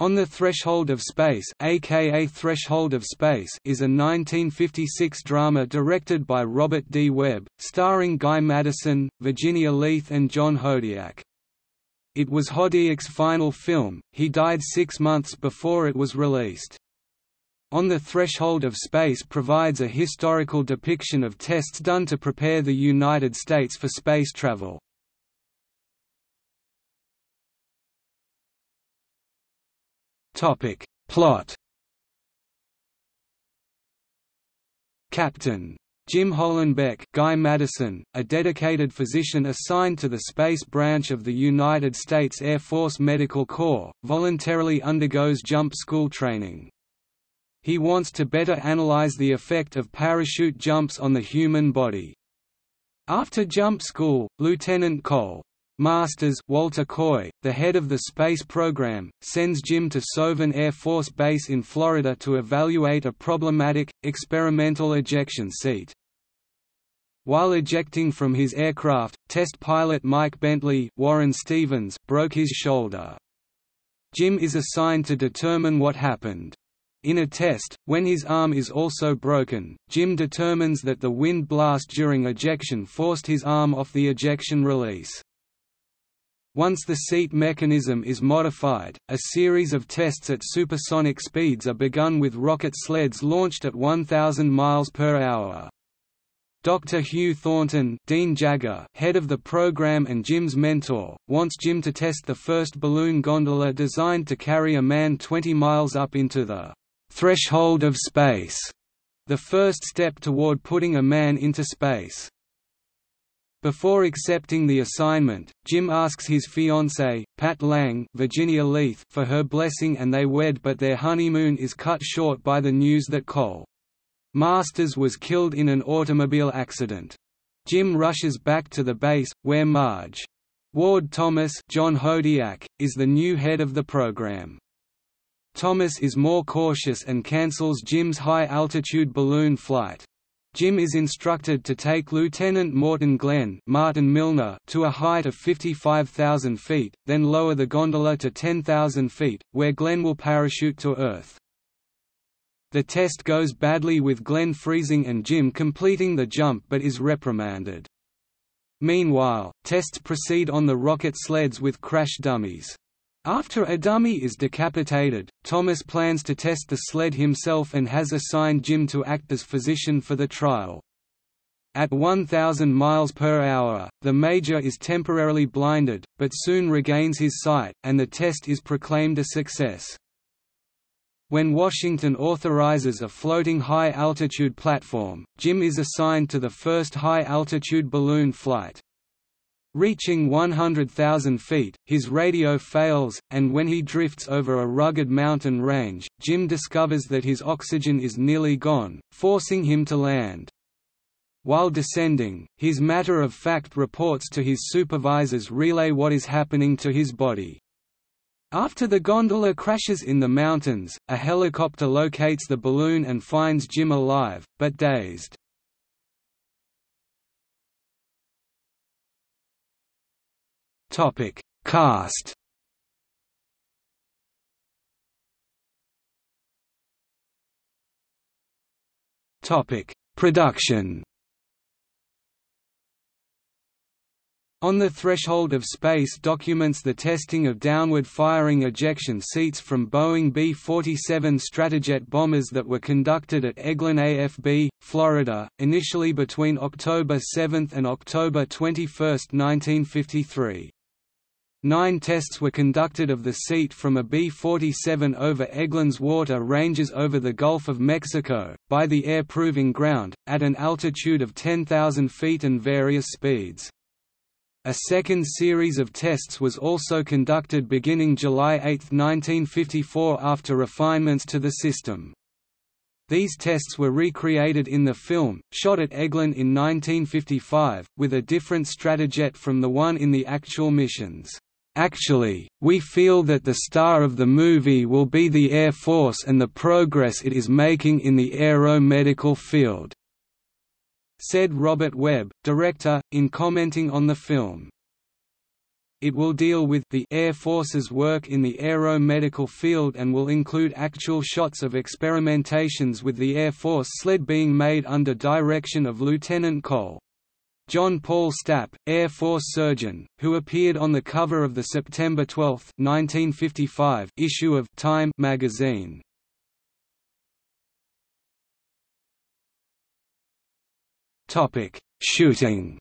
On the Threshold of Space aka Threshold of Space is a 1956 drama directed by Robert D. Webb, starring Guy Madison, Virginia Leith and John Hodiak. It was Hodiak's final film, he died six months before it was released. On the Threshold of Space provides a historical depiction of tests done to prepare the United States for space travel. Topic Plot Captain Jim Hollenbeck Guy Madison, a dedicated physician assigned to the Space Branch of the United States Air Force Medical Corps, voluntarily undergoes jump school training. He wants to better analyze the effect of parachute jumps on the human body. After jump school, Lieutenant Cole, Masters Walter Coy, the head of the space program, sends Jim to Soven Air Force Base in Florida to evaluate a problematic, experimental ejection seat. While ejecting from his aircraft, test pilot Mike Bentley Warren Stevens broke his shoulder. Jim is assigned to determine what happened. In a test, when his arm is also broken, Jim determines that the wind blast during ejection forced his arm off the ejection release. Once the seat mechanism is modified, a series of tests at supersonic speeds are begun with rocket sleds launched at 1,000 miles per hour. Dr. Hugh Thornton Dean Jagger, head of the program and Jim's mentor, wants Jim to test the first balloon gondola designed to carry a man 20 miles up into the «threshold of space», the first step toward putting a man into space. Before accepting the assignment, Jim asks his fiancée, Pat Lang Virginia Leith for her blessing and they wed but their honeymoon is cut short by the news that Cole Masters was killed in an automobile accident. Jim rushes back to the base, where Marge Ward Thomas John Hodiak, is the new head of the program. Thomas is more cautious and cancels Jim's high-altitude balloon flight. Jim is instructed to take Lieutenant Morton Glenn Martin Milner to a height of 55,000 feet, then lower the gondola to 10,000 feet, where Glenn will parachute to Earth. The test goes badly with Glenn freezing and Jim completing the jump but is reprimanded. Meanwhile, tests proceed on the rocket sleds with crash dummies. After Adami is decapitated, Thomas plans to test the sled himself and has assigned Jim to act as physician for the trial. At 1,000 miles per hour, the Major is temporarily blinded, but soon regains his sight, and the test is proclaimed a success. When Washington authorizes a floating high-altitude platform, Jim is assigned to the first high-altitude balloon flight. Reaching 100,000 feet, his radio fails, and when he drifts over a rugged mountain range, Jim discovers that his oxygen is nearly gone, forcing him to land. While descending, his matter-of-fact reports to his supervisors relay what is happening to his body. After the gondola crashes in the mountains, a helicopter locates the balloon and finds Jim alive, but dazed. Topic: Cast. Topic: Production. On the Threshold of Space documents the testing of downward firing ejection seats from Boeing B-47 Stratajet bombers that were conducted at Eglin AFB, Florida, initially between October 7 and October 21, 1953. Nine tests were conducted of the seat from a B-47 over Eglins Water Ranges over the Gulf of Mexico, by the air proving ground, at an altitude of 10,000 feet and various speeds. A second series of tests was also conducted beginning July 8, 1954 after refinements to the system. These tests were recreated in the film, shot at Eglin in 1955, with a different stratajet from the one in the actual missions. Actually, we feel that the star of the movie will be the Air Force and the progress it is making in the aero-medical field," said Robert Webb, director, in commenting on the film. It will deal with the Air Force's work in the aero-medical field and will include actual shots of experimentations with the Air Force sled being made under direction of Lieutenant Cole. John Paul Stapp, Air Force surgeon, who appeared on the cover of the September 12, 1955, issue of Time magazine. Topic: Shooting.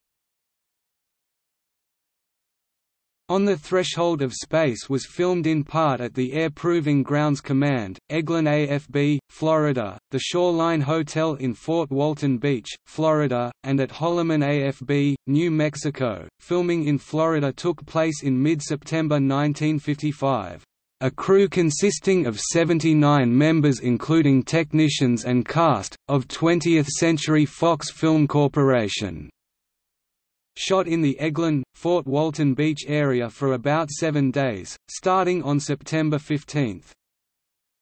On the Threshold of Space was filmed in part at the Air Proving Grounds Command, Eglin AFB, Florida, the Shoreline Hotel in Fort Walton Beach, Florida, and at Holloman AFB, New Mexico. Filming in Florida took place in mid September 1955. A crew consisting of 79 members including technicians and cast, of 20th Century Fox Film Corporation shot in the Eglin, Fort Walton Beach area for about seven days, starting on September 15.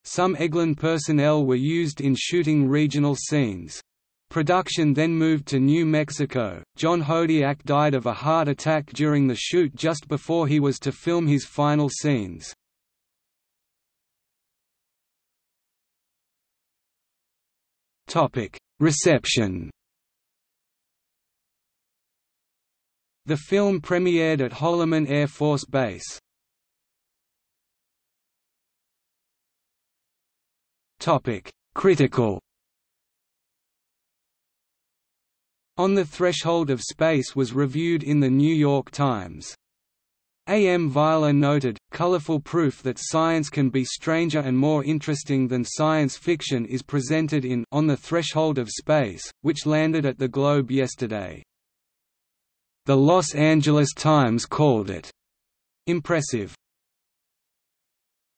Some Eglin personnel were used in shooting regional scenes. Production then moved to New Mexico. John Hodiak died of a heart attack during the shoot just before he was to film his final scenes. Topic: Reception The film premiered at Holloman Air Force Base. Topic: Critical. On the Threshold of Space was reviewed in the New York Times. A. M. Viler noted, colorful proof that science can be stranger and more interesting than science fiction is presented in On the Threshold of Space, which landed at the Globe yesterday. The Los Angeles Times called it impressive.